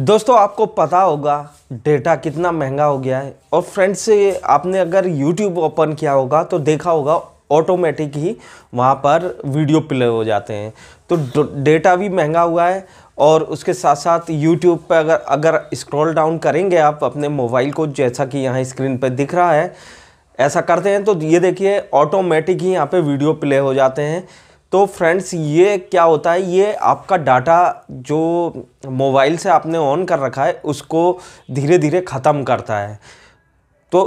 दोस्तों आपको पता होगा डेटा कितना महंगा हो गया है और फ्रेंड्स से आपने अगर यूट्यूब ओपन किया होगा तो देखा होगा ऑटोमेटिक ही वहाँ पर वीडियो प्ले हो जाते हैं तो डेटा भी महंगा हुआ है और उसके साथ साथ यूट्यूब पर अगर अगर स्क्रॉल डाउन करेंगे आप अपने मोबाइल को जैसा कि यहाँ स्क्रीन पर दिख रहा है ऐसा करते हैं तो ये देखिए ऑटोमेटिक ही यहाँ पर वीडियो प्ले हो जाते हैं तो फ्रेंड्स ये क्या होता है ये आपका डाटा जो मोबाइल से आपने ऑन कर रखा है उसको धीरे धीरे ख़त्म करता है तो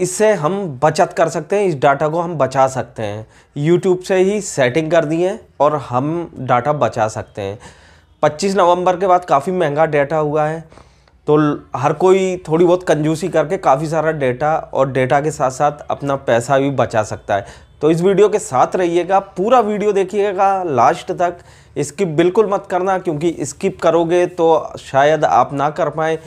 इससे हम बचत कर सकते हैं इस डाटा को हम बचा सकते हैं यूट्यूब से ही सेटिंग कर दिए और हम डाटा बचा सकते हैं 25 नवंबर के बाद काफ़ी महंगा डाटा हुआ है तो हर कोई थोड़ी बहुत कंजूसी करके काफ़ी सारा डेटा और डेटा के साथ साथ अपना पैसा भी बचा सकता है तो इस वीडियो के साथ रहिएगा पूरा वीडियो देखिएगा लास्ट तक स्किप बिल्कुल मत करना क्योंकि स्किप करोगे तो शायद आप ना कर पाए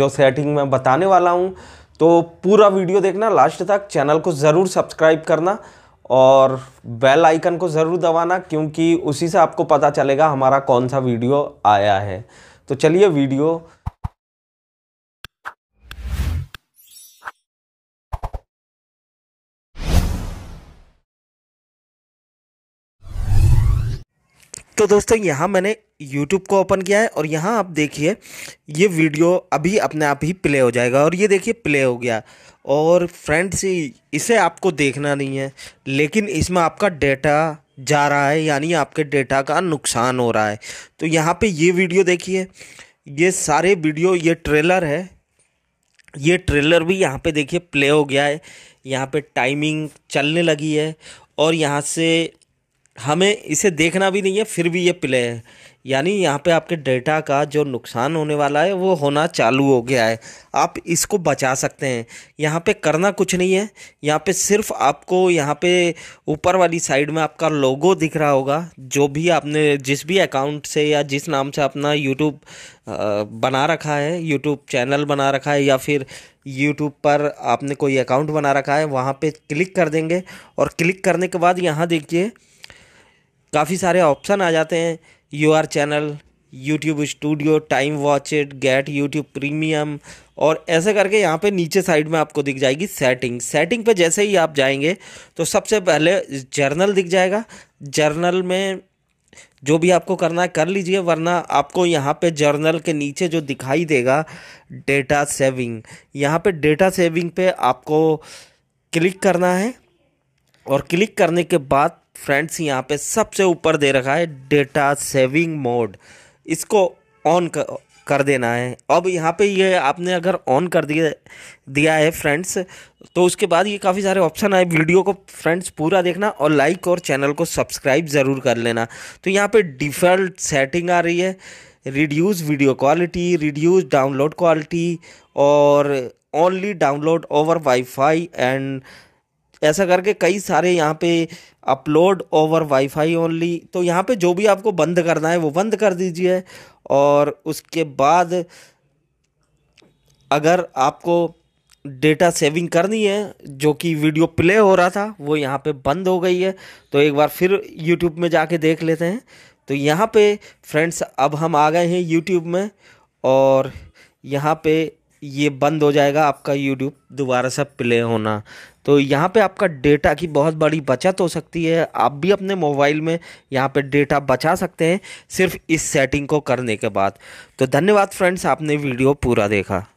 जो सेटिंग मैं बताने वाला हूँ तो पूरा वीडियो देखना लास्ट तक चैनल को ज़रूर सब्सक्राइब करना और बेल आइकन को ज़रूर दबाना क्योंकि उसी से आपको पता चलेगा हमारा कौन सा वीडियो आया है तो चलिए वीडियो तो दोस्तों यहाँ मैंने यूट्यूब को ओपन किया है और यहाँ आप देखिए ये वीडियो अभी अपने आप ही प्ले हो जाएगा और ये देखिए प्ले हो गया और फ्रेंड्स इसे आपको देखना नहीं है लेकिन इसमें आपका डेटा जा रहा है यानी आपके डेटा का नुकसान हो रहा है तो यहाँ पे ये वीडियो देखिए ये सारे वीडियो ये ट्रेलर है ये ट्रेलर भी यहाँ पे देखिए प्ले हो गया है यहाँ पे टाइमिंग चलने लगी है और यहाँ से हमें इसे देखना भी नहीं है फिर भी ये प्ले है यानी यहाँ पे आपके डेटा का जो नुकसान होने वाला है वो होना चालू हो गया है आप इसको बचा सकते हैं यहाँ पे करना कुछ नहीं है यहाँ पे सिर्फ आपको यहाँ पे ऊपर वाली साइड में आपका लोगो दिख रहा होगा जो भी आपने जिस भी अकाउंट से या जिस नाम से अपना यूट्यूब बना रखा है यूट्यूब चैनल बना रखा है या फिर यूट्यूब पर आपने कोई अकाउंट बना रखा है वहाँ पर क्लिक कर देंगे और क्लिक करने के बाद यहाँ देखिए काफ़ी सारे ऑप्शन आ जाते हैं your channel YouTube studio time watch it get YouTube premium और ऐसे करके यहाँ पे नीचे साइड में आपको दिख जाएगी सेटिंग सेटिंग पे जैसे ही आप जाएंगे तो सबसे पहले जर्नल दिख जाएगा जर्नल में जो भी आपको करना है कर लीजिए वरना आपको यहाँ पे जर्नल के नीचे जो दिखाई देगा डेटा सेविंग यहाँ पे डेटा सेविंग पे आपको क्लिक करना है और क्लिक करने के बाद फ्रेंड्स यहाँ पे सबसे ऊपर दे रखा है डेटा सेविंग मोड इसको ऑन कर देना है अब यहाँ पे ये आपने अगर ऑन कर दिया दिया है फ्रेंड्स तो उसके बाद ये काफ़ी सारे ऑप्शन आए वीडियो को फ्रेंड्स पूरा देखना और लाइक और चैनल को सब्सक्राइब ज़रूर कर लेना तो यहाँ पे डिफ़ॉल्ट सेटिंग आ रही है reduce video quality reduce download quality और only download over wifi and ऐसा करके कई सारे यहाँ पे अपलोड ओवर वाईफाई ओनली तो यहाँ पे जो भी आपको बंद करना है वो बंद कर दीजिए और उसके बाद अगर आपको डेटा सेविंग करनी है जो कि वीडियो प्ले हो रहा था वो यहाँ पे बंद हो गई है तो एक बार फिर यूट्यूब में जाके देख लेते हैं तो यहाँ पे फ्रेंड्स अब हम आ गए हैं यूट्यूब में और यहाँ पे ये बंद हो जाएगा आपका यूट्यूब दोबारा से प्ले होना तो यहाँ पे आपका डेटा की बहुत बड़ी बचत हो सकती है आप भी अपने मोबाइल में यहाँ पे डेटा बचा सकते हैं सिर्फ इस सेटिंग को करने के बाद तो धन्यवाद फ्रेंड्स आपने वीडियो पूरा देखा